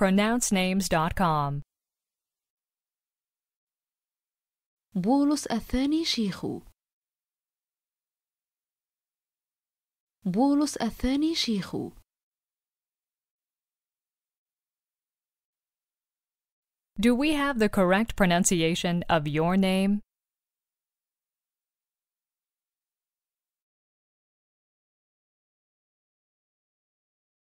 pronouncenames.com بولس الثاني شيخ بولس الثاني شيخ Do we have the correct pronunciation of your name?